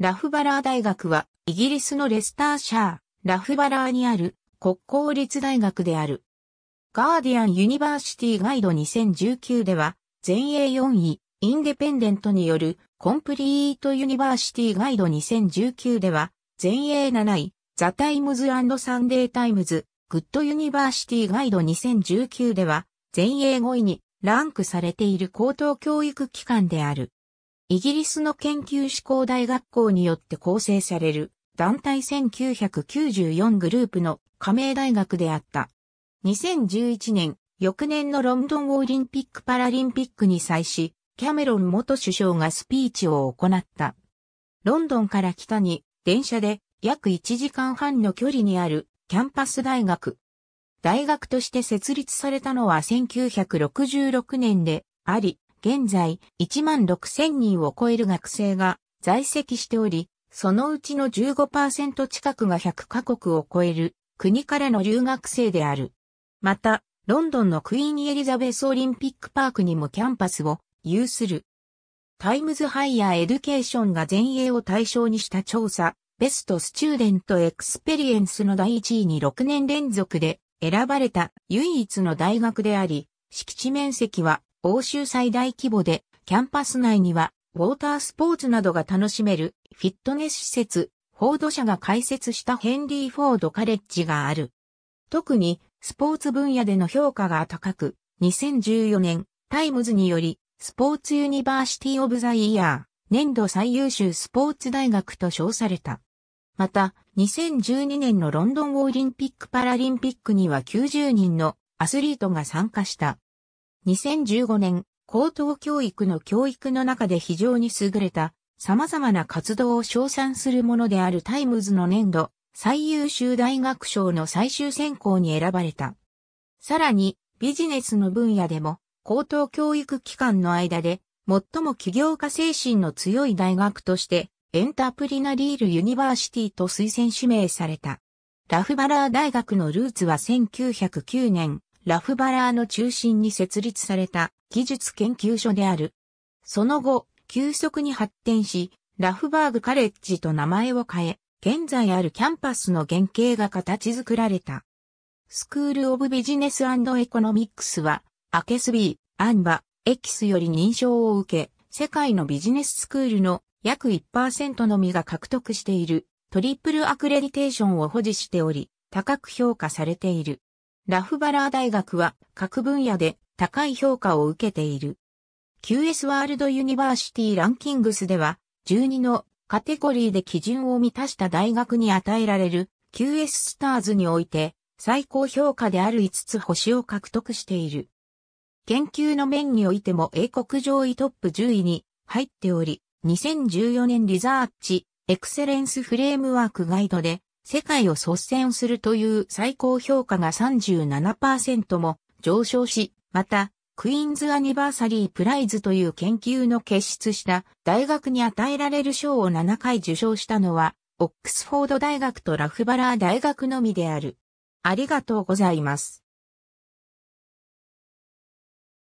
ラフバラー大学は、イギリスのレスターシャー、ラフバラーにある国公立大学である。ガーディアン・ユニバーシティガイド2019では、全英4位、インデペンデントによるコンプリート・ユニバーシティガイド2019では、全英7位、ザ・タイムズサンデー・タイムズ、グッド・ユニバーシティガイド2019では、全英5位にランクされている高等教育機関である。イギリスの研究志向大学校によって構成される団体1994グループの加盟大学であった。2011年、翌年のロンドンオリンピック・パラリンピックに際し、キャメロン元首相がスピーチを行った。ロンドンから北に電車で約1時間半の距離にあるキャンパス大学。大学として設立されたのは1966年であり、現在1万6千人を超える学生が在籍しており、そのうちの15%近くが100カ国を超える国からの留学生である。また、ロンドンのクイーンエリザベスオリンピックパークにもキャンパスを有する。タイムズハイヤーエデュケーションが全英を対象にした調査、ベストスチューデントエクスペリエンスの第1位に6年連続で選ばれた唯一の大学であり、敷地面積は欧州最大規模で、キャンパス内には、ウォータースポーツなどが楽しめる、フィットネス施設、フォード社が開設したヘンリー・フォード・カレッジがある。特に、スポーツ分野での評価が高く、2014年、タイムズにより、スポーツユニバーシティ・オブ・ザ・イヤー、年度最優秀スポーツ大学と称された。また、2012年のロンドンオリンピック・パラリンピックには90人のアスリートが参加した。2015年、高等教育の教育の中で非常に優れた様々な活動を称賛するものであるタイムズの年度最優秀大学賞の最終選考に選ばれた。さらにビジネスの分野でも高等教育機関の間で最も起業家精神の強い大学としてエンタープリナリール・ユニバーシティと推薦指名された。ラフバラー大学のルーツは1909年、ラフバラーの中心に設立された技術研究所である。その後、急速に発展し、ラフバーグカレッジと名前を変え、現在あるキャンパスの原型が形作られた。スクール・オブ・ビジネス・エコノミックスは、アケスビー、アンバ、エキスより認証を受け、世界のビジネススクールの約1%のみが獲得しているトリプルアクレディテーションを保持しており、高く評価されている。ラフバラー大学は各分野で高い評価を受けている。QS ワールドユニバーシティランキングスでは12のカテゴリーで基準を満たした大学に与えられる QS スターズにおいて最高評価である5つ星を獲得している。研究の面においても英国上位トップ10位に入っており、2014年リザーチエクセレンスフレームワークガイドで世界を率先するという最高評価が37%も上昇し、また、クイーンズアニバーサリープライズという研究の結出した大学に与えられる賞を7回受賞したのは、オックスフォード大学とラフバラー大学のみである。ありがとうございます。